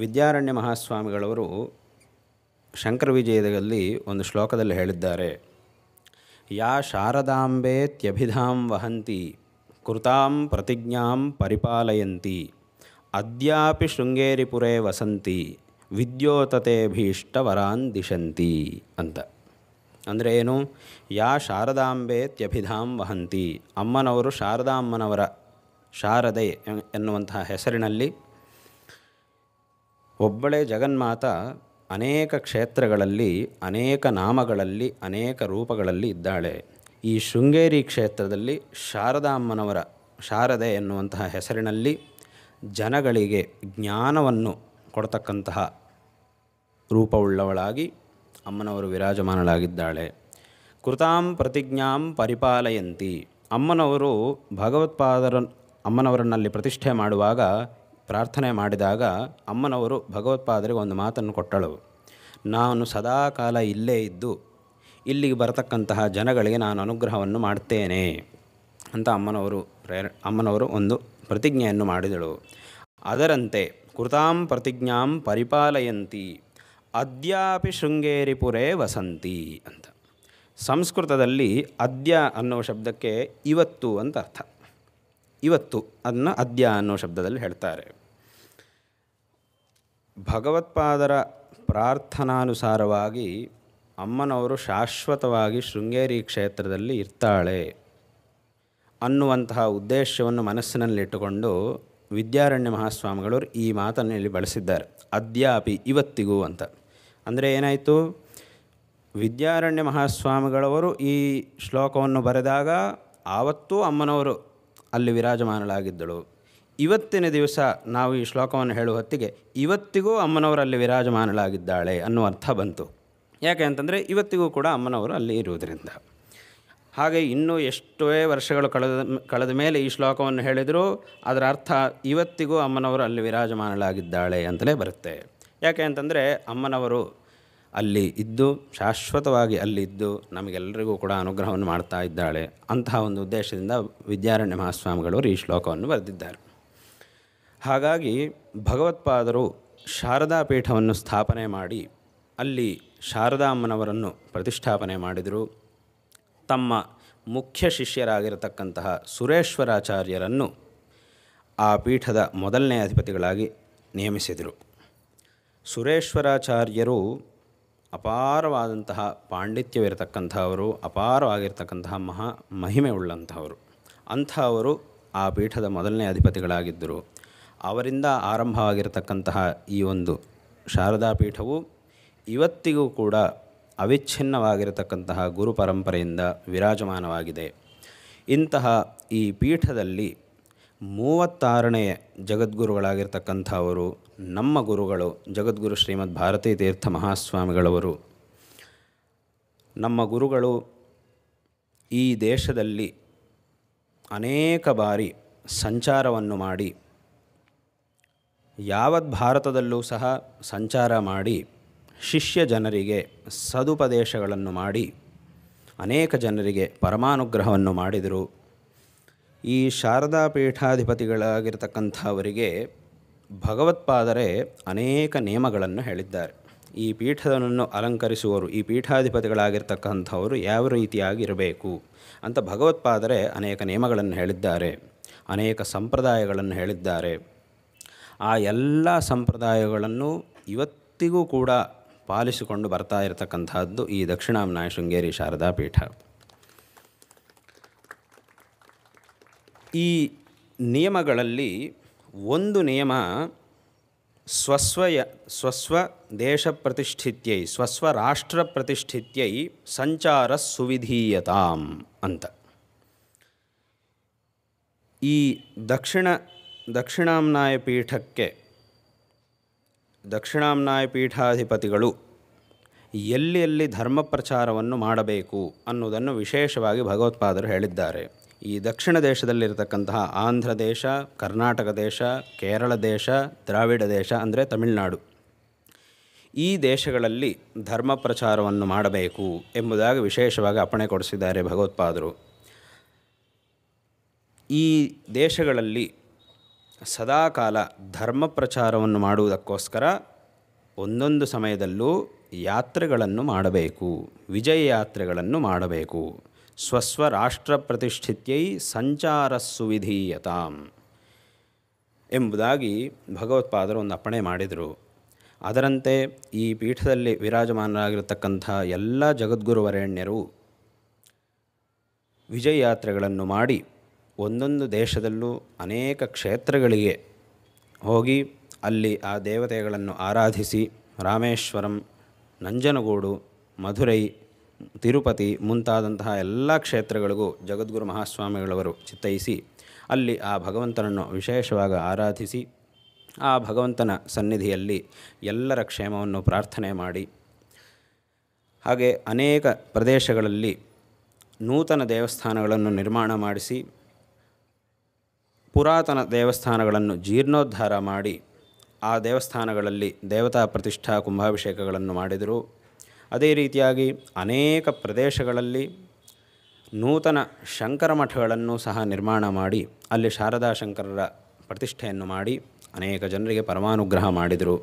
ವಿದ್ಯಾರಣ್ಯ ಮಹಾಸ್ವಾಮಿಗಳವರು ಶಂಕರ ವಿಜಯದಲ್ಲಿ ಒಂದು ಶ್ಲೋಕದಲ್ಲಿ ಹೇಳಿದ್ದಾರೆ ಯಾ ಶಾರದಾಂಬೆ ತ್ಯಭಿಧಾಂ ವಹಂತಿ ಕೃತಾಂ ಪ್ರತಿಜ್ಞಾಂ ಪರಿಪಾಲಯಂತಿ ಅದ್ಯಾಪಿ ಶೃಂಗೇರಿಪುರೇ ವಸಂತಿ ವರಾನ್ ದಿಶಂತಿ ಅಂತ ಅಂದರೆ ಏನು ಯಾ ಶಾರದಾಂಬೆ ತ್ಯಭಿಧಾಂ ವಹಂತಿ ಅಮ್ಮನವರು ಶಾರದಾಮ್ಮನವರ ಶಾರದೆ ಎನ್ನುವಂತಹ ಹೆಸರಿನಲ್ಲಿ ಒಬ್ಬಳೇ ಜಗನ್ಮಾತ ಅನೇಕ ಕ್ಷೇತ್ರಗಳಲ್ಲಿ ಅನೇಕ ನಾಮಗಳಲ್ಲಿ ಅನೇಕ ರೂಪಗಳಲ್ಲಿ ಇದ್ದಾಳೆ ಈ ಶೃಂಗೇರಿ ಕ್ಷೇತ್ರದಲ್ಲಿ ಶಾರದಾಮ್ಮನವರ ಶಾರದೆ ಎನ್ನುವಂತಹ ಹೆಸರಿನಲ್ಲಿ ಜನಗಳಿಗೆ ಜ್ಞಾನವನ್ನು ಕೊಡತಕ್ಕಂತಹ ರೂಪವುಳ್ಳವಳಾಗಿ ಅಮ್ಮನವರು ವಿರಾಜಮಾನಳಾಗಿದ್ದಾಳೆ ಕೃತಾಂ ಪ್ರತಿಜ್ಞಾಂ ಪರಿಪಾಲಯಂತಿ ಅಮ್ಮನವರು ಭಗವತ್ಪಾದರ ಅಮ್ಮನವರನ್ನಲ್ಲಿ ಪ್ರತಿಷ್ಠೆ ಮಾಡುವಾಗ ಪ್ರಾರ್ಥನೆ ಮಾಡಿದಾಗ ಅಮ್ಮನವರು ಭಗವತ್ಪಾದರಿಗೆ ಒಂದು ಮಾತನ್ನು ಕೊಟ್ಟಳು ನಾನು ಸದಾ ಕಾಲ ಇಲ್ಲೇ ಇದ್ದು ಇಲ್ಲಿಗೆ ಬರತಕ್ಕಂತಹ ಜನಗಳಿಗೆ ನಾನು ಅನುಗ್ರಹವನ್ನು ಮಾಡ್ತೇನೆ ಅಂತ ಅಮ್ಮನವರು ಪ್ರೇರ ಅಮ್ಮನವರು ಒಂದು ಪ್ರತಿಜ್ಞೆಯನ್ನು ಮಾಡಿದಳು ಅದರಂತೆ ಕೃತಾಂ ಪ್ರತಿಜ್ಞಾಂ ಪರಿಪಾಲಯಂತಿ ಅದ್ಯಾಪಿ ಶೃಂಗೇರಿಪುರೇ ವಸಂತಿ ಅಂತ ಸಂಸ್ಕೃತದಲ್ಲಿ ಅದ್ಯ ಅನ್ನೋ ಶಬ್ದಕ್ಕೆ ಇವತ್ತು ಅಂತ ಅರ್ಥ ಇವತ್ತು ಅದನ್ನು ಅದ್ಯ ಅನ್ನೋ ಶಬ್ದದಲ್ಲಿ ಹೇಳ್ತಾರೆ ಭಗವತ್ಪಾದರ ಪ್ರಾರ್ಥನಾನುಸಾರವಾಗಿ ಅಮ್ಮನವರು ಶಾಶ್ವತವಾಗಿ ಶೃಂಗೇರಿ ಕ್ಷೇತ್ರದಲ್ಲಿ ಇರ್ತಾಳೆ ಅನ್ನುವಂತಹ ಉದ್ದೇಶವನ್ನು ಮನಸ್ಸಿನಲ್ಲಿಟ್ಟುಕೊಂಡು ವಿದ್ಯಾರಣ್ಯ ಮಹಾಸ್ವಾಮಿಗಳವರು ಈ ಮಾತನ್ನು ಇಲ್ಲಿ ಬಳಸಿದ್ದಾರೆ ಅದ್ಯಾಪಿ ಇವತ್ತಿಗೂ ಅಂತ ಅಂದರೆ ಏನಾಯಿತು ವಿದ್ಯಾರಣ್ಯ ಮಹಾಸ್ವಾಮಿಗಳವರು ಈ ಶ್ಲೋಕವನ್ನು ಬರೆದಾಗ ಆವತ್ತೂ ಅಮ್ಮನವರು ಅಲ್ಲಿ ವಿರಾಜಮಾನಳಾಗಿದ್ದಳು ಇವತ್ತಿನ ದಿವಸ ನಾವು ಈ ಶ್ಲೋಕವನ್ನು ಹೇಳುವ ಹೊತ್ತಿಗೆ ಇವತ್ತಿಗೂ ಅಮ್ಮನವರು ಅಲ್ಲಿ ವಿರಾಜಮಾನಳಾಗಿದ್ದಾಳೆ ಅನ್ನೋ ಅರ್ಥ ಬಂತು ಯಾಕೆ ಅಂತಂದರೆ ಇವತ್ತಿಗೂ ಕೂಡ ಅಮ್ಮನವರು ಅಲ್ಲಿ ಇರುವುದರಿಂದ ಹಾಗೆ ಇನ್ನೂ ಎಷ್ಟೇ ವರ್ಷಗಳು ಕಳೆದ ಕಳೆದ ಮೇಲೆ ಈ ಶ್ಲೋಕವನ್ನು ಹೇಳಿದರೂ ಅದರ ಅರ್ಥ ಇವತ್ತಿಗೂ ಅಮ್ಮನವರು ಅಲ್ಲಿ ವಿರಾಜಮಾನಳಾಗಿದ್ದಾಳೆ ಅಂತಲೇ ಬರುತ್ತೆ ಯಾಕೆ ಅಂತಂದರೆ ಅಮ್ಮನವರು ಅಲ್ಲಿ ಇದ್ದು ಶಾಶ್ವತವಾಗಿ ಅಲ್ಲಿದ್ದು ನಮಗೆಲ್ಲರಿಗೂ ಕೂಡ ಅನುಗ್ರಹವನ್ನು ಮಾಡ್ತಾ ಇದ್ದಾಳೆ ಅಂತಹ ಒಂದು ಉದ್ದೇಶದಿಂದ ವಿದ್ಯಾರಣ್ಯ ಮಹಾಸ್ವಾಮಿಗಳವರು ಈ ಶ್ಲೋಕವನ್ನು ಬರೆದಿದ್ದಾರೆ ಹಾಗಾಗಿ ಭಗವತ್ಪಾದರು ಶಾರದಾ ಪೀಠವನ್ನು ಸ್ಥಾಪನೆ ಮಾಡಿ ಅಲ್ಲಿ ಶಾರದಾಮ್ಮನವರನ್ನು ಪ್ರತಿಷ್ಠಾಪನೆ ಮಾಡಿದರು ತಮ್ಮ ಮುಖ್ಯ ಶಿಷ್ಯರಾಗಿರತಕ್ಕಂತಹ ಸುರೇಶ್ವರಾಚಾರ್ಯರನ್ನು ಆ ಪೀಠದ ಮೊದಲನೇ ಅಧಿಪತಿಗಳಾಗಿ ನೇಮಿಸಿದರು ಸುರೇಶ್ವರಾಚಾರ್ಯರು ಅಪಾರವಾದಂತಹ ಪಾಂಡಿತ್ಯವಿರತಕ್ಕಂಥವರು ಅಪಾರವಾಗಿರ್ತಕ್ಕಂತಹ ಮಹಾ ಮಹಿಮೆ ಉಳ್ಳಂಥವರು ಅಂಥವರು ಆ ಪೀಠದ ಮೊದಲನೇ ಅಧಿಪತಿಗಳಾಗಿದ್ದರು ಅವರಿಂದ ಆರಂಭವಾಗಿರತಕ್ಕಂತಹ ಈ ಒಂದು ಶಾರದಾ ಪೀಠವು ಇವತ್ತಿಗೂ ಕೂಡ ಅವಿಚ್ಛಿನ್ನವಾಗಿರತಕ್ಕಂತಹ ಗುರು ಪರಂಪರೆಯಿಂದ ವಿರಾಜಮಾನವಾಗಿದೆ ಇಂತಹ ಈ ಪೀಠದಲ್ಲಿ ಮೂವತ್ತಾರನೆಯ ಜಗದ್ಗುರುಗಳಾಗಿರ್ತಕ್ಕಂಥವರು ನಮ್ಮ ಗುರುಗಳು ಜಗದ್ಗುರು ಶ್ರೀಮದ್ ಭಾರತೀ ತೀರ್ಥ ಮಹಾಸ್ವಾಮಿಗಳವರು ನಮ್ಮ ಗುರುಗಳು ಈ ದೇಶದಲ್ಲಿ ಅನೇಕ ಬಾರಿ ಸಂಚಾರವನ್ನು ಮಾಡಿ ಯಾವತ್ ಭಾರತದಲ್ಲೂ ಸಹ ಸಂಚಾರ ಮಾಡಿ ಶಿಷ್ಯ ಜನರಿಗೆ ಸದುಪದೇಶಗಳನ್ನು ಮಾಡಿ ಅನೇಕ ಜನರಿಗೆ ಪರಮಾನುಗ್ರಹವನ್ನು ಮಾಡಿದರು ಈ ಶಾರದಾ ಪೀಠಾಧಿಪತಿಗಳಾಗಿರ್ತಕ್ಕಂಥವರಿಗೆ ಭಗವತ್ಪಾದರೆ ಅನೇಕ ನಿಯಮಗಳನ್ನು ಹೇಳಿದ್ದಾರೆ ಈ ಪೀಠವನ್ನು ಅಲಂಕರಿಸುವವರು ಈ ಪೀಠಾಧಿಪತಿಗಳಾಗಿರ್ತಕ್ಕಂಥವರು ಯಾವ ರೀತಿಯಾಗಿರಬೇಕು ಅಂತ ಭಗವತ್ಪಾದರೆ ಅನೇಕ ನಿಯಮಗಳನ್ನು ಹೇಳಿದ್ದಾರೆ ಅನೇಕ ಸಂಪ್ರದಾಯಗಳನ್ನು ಹೇಳಿದ್ದಾರೆ ಆ ಎಲ್ಲ ಸಂಪ್ರದಾಯಗಳನ್ನು ಇವತ್ತಿಗೂ ಕೂಡ ಪಾಲಿಸಿಕೊಂಡು ಬರ್ತಾ ಇರತಕ್ಕಂಥದ್ದು ಈ ದಕ್ಷಿಣಾಮ್ನಾಯ ಶೃಂಗೇರಿ ಶಾರದಾ ಪೀಠ ಈ ನಿಯಮಗಳಲ್ಲಿ ಒಂದು ನಿಯಮ ಸ್ವಸ್ವಯ ಸ್ವಸ್ವ ದೇಶ ಪ್ರತಿಷ್ಠಿತ್ಯೈ ಸ್ವಸ್ವ ರಾಷ್ಟ್ರ ಪ್ರತಿಷ್ಠಿತ್ಯೈ ಸಂಚಾರ ಸುವಿಧೀಯತಾಂ ಅಂತ ಈ ದಕ್ಷಿಣ ದಕ್ಷಿಣಾಮ್ನಾಯ ಪೀಠಕ್ಕೆ ದಕ್ಷಿಣಾಮ್ನಾಯ ಪೀಠಾಧಿಪತಿಗಳು ಎಲ್ಲಿ ಎಲ್ಲಿ ಧರ್ಮ ಪ್ರಚಾರವನ್ನು ಮಾಡಬೇಕು ಅನ್ನೋದನ್ನು ವಿಶೇಷವಾಗಿ ಭಗವತ್ಪಾದರು ಹೇಳಿದ್ದಾರೆ ಈ ದಕ್ಷಿಣ ದೇಶದಲ್ಲಿರತಕ್ಕಂತಹ ಆಂಧ್ರ ದೇಶ ಕರ್ನಾಟಕ ದೇಶ ಕೇರಳ ದೇಶ ದ್ರಾವಿಡ ದೇಶ ಅಂದರೆ ತಮಿಳುನಾಡು ಈ ದೇಶಗಳಲ್ಲಿ ಧರ್ಮ ಪ್ರಚಾರವನ್ನು ಮಾಡಬೇಕು ಎಂಬುದಾಗಿ ವಿಶೇಷವಾಗಿ ಅಪಣೆ ಕೊಡಿಸಿದ್ದಾರೆ ಭಗವತ್ಪಾದರು ಈ ದೇಶಗಳಲ್ಲಿ ಸದಾಕಾಲ ಧರ್ಮ ಪ್ರಚಾರವನ್ನು ಮಾಡುವುದಕ್ಕೋಸ್ಕರ ಒಂದೊಂದು ಸಮಯದಲ್ಲೂ ಯಾತ್ರೆಗಳನ್ನು ಮಾಡಬೇಕು ವಿಜಯ ಯಾತ್ರೆಗಳನ್ನು ಮಾಡಬೇಕು ಪ್ರತಿಷ್ಠಿತ್ಯೈ ಸಂಚಾರ ಸುವಿಧೀಯತಾಂ ಎಂಬುದಾಗಿ ಭಗವತ್ಪಾದರು ಒಂದು ಅಪ್ಪಣೆ ಮಾಡಿದರು ಅದರಂತೆ ಈ ಪೀಠದಲ್ಲಿ ವಿರಾಜಮಾನರಾಗಿರತಕ್ಕಂಥ ಎಲ್ಲ ಜಗದ್ಗುರುವರೆಣ್ಯರು ವಿಜಯ ಯಾತ್ರೆಗಳನ್ನು ಮಾಡಿ ಒಂದೊಂದು ದೇಶದಲ್ಲೂ ಅನೇಕ ಕ್ಷೇತ್ರಗಳಿಗೆ ಹೋಗಿ ಅಲ್ಲಿ ಆ ದೇವತೆಗಳನ್ನು ಆರಾಧಿಸಿ ರಾಮೇಶ್ವರಂ ನಂಜನಗೂಡು ಮಧುರೈ ತಿರುಪತಿ ಮುಂತಾದಂತಹ ಎಲ್ಲ ಕ್ಷೇತ್ರಗಳಿಗೂ ಜಗದ್ಗುರು ಮಹಾಸ್ವಾಮಿಗಳವರು ಚಿತ್ತೈಸಿ ಅಲ್ಲಿ ಆ ಭಗವಂತನನ್ನು ವಿಶೇಷವಾಗಿ ಆರಾಧಿಸಿ ಆ ಭಗವಂತನ ಸನ್ನಿಧಿಯಲ್ಲಿ ಎಲ್ಲರ ಕ್ಷೇಮವನ್ನು ಪ್ರಾರ್ಥನೆ ಮಾಡಿ ಹಾಗೆ ಅನೇಕ ಪ್ರದೇಶಗಳಲ್ಲಿ ನೂತನ ದೇವಸ್ಥಾನಗಳನ್ನು ನಿರ್ಮಾಣ ಮಾಡಿಸಿ ಪುರಾತನ ದೇವಸ್ಥಾನಗಳನ್ನು ಜೀರ್ಣೋದ್ಧಾರ ಮಾಡಿ ಆ ದೇವಸ್ಥಾನಗಳಲ್ಲಿ ದೇವತಾ ಪ್ರತಿಷ್ಠಾ ಕುಂಭಾಭಿಷೇಕಗಳನ್ನು ಮಾಡಿದರು ಅದೇ ರೀತಿಯಾಗಿ ಅನೇಕ ಪ್ರದೇಶಗಳಲ್ಲಿ ನೂತನ ಶಂಕರ ಮಠಗಳನ್ನು ಸಹ ನಿರ್ಮಾಣ ಮಾಡಿ ಅಲ್ಲಿ ಶಾರದಾ ಶಂಕರರ ಪ್ರತಿಷ್ಠೆಯನ್ನು ಮಾಡಿ ಅನೇಕ ಜನರಿಗೆ ಪರಮಾನುಗ್ರಹ ಮಾಡಿದರು